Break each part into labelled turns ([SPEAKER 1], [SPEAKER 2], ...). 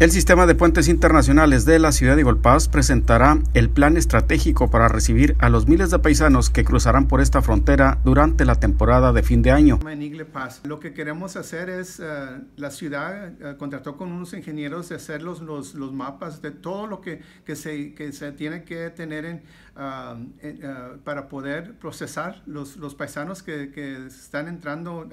[SPEAKER 1] El sistema de puentes internacionales de la ciudad de Golpaz presentará el plan estratégico para recibir a los miles de paisanos que cruzarán por esta frontera durante la temporada de fin de año.
[SPEAKER 2] Lo que queremos hacer es, eh, la ciudad eh, contrató con unos ingenieros de hacer los, los, mapas de todo lo que, se, se tiene que tener ah, ah, para poder procesar los, los paisanos que, están entrando,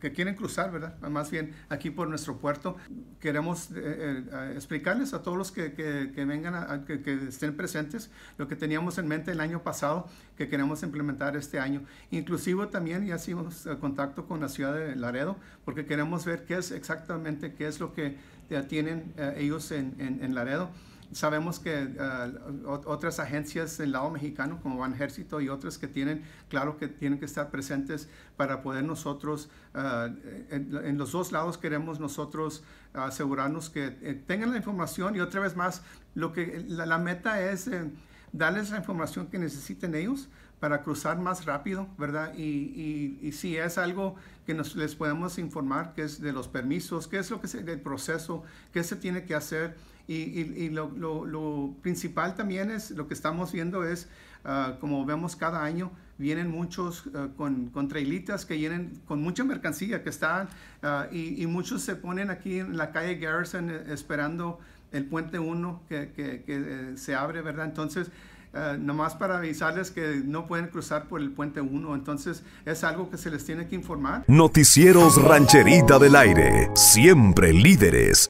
[SPEAKER 2] que quieren cruzar, ¿verdad? Más bien aquí por nuestro puerto. Queremos eh, eh, eh, explicarles a todos los que, que, vengan, a, que, estén presentes, lo que teníamos en mente el año pasado, que queremos implementar este año. Inclusive también ya hicimos eh, contacto con la ciudad de Laredo, porque queremos ver qué es exactamente, qué es lo que tienen eh, ellos en, en Laredo sabemos que ah, otras agencias del lado mexicano, como Banjército y otras que tienen, claro que tienen que estar presentes para poder nosotros, ah, en, los dos lados queremos nosotros asegurarnos que eh, tengan la información y otra vez más, lo que la, meta es... Eh, darles la información que necesiten ellos para cruzar más rápido, ¿verdad? Y, si es algo que nos, les podemos informar, que es de los permisos, qué es lo que es el proceso, qué se tiene que hacer. Y, lo, principal también es, lo que estamos viendo es, ah, como vemos cada año, vienen muchos ah, con, con, trailitas que vienen con mucha mercancía que están ah, y, y, muchos se ponen aquí en la calle Garrison eh, esperando el puente 1 que, eh, se abre, ¿verdad? Entonces, eh, nomás para avisarles que no pueden cruzar por el puente 1, entonces es algo que se les tiene que informar. Noticieros Rancherita del Aire,
[SPEAKER 1] siempre líderes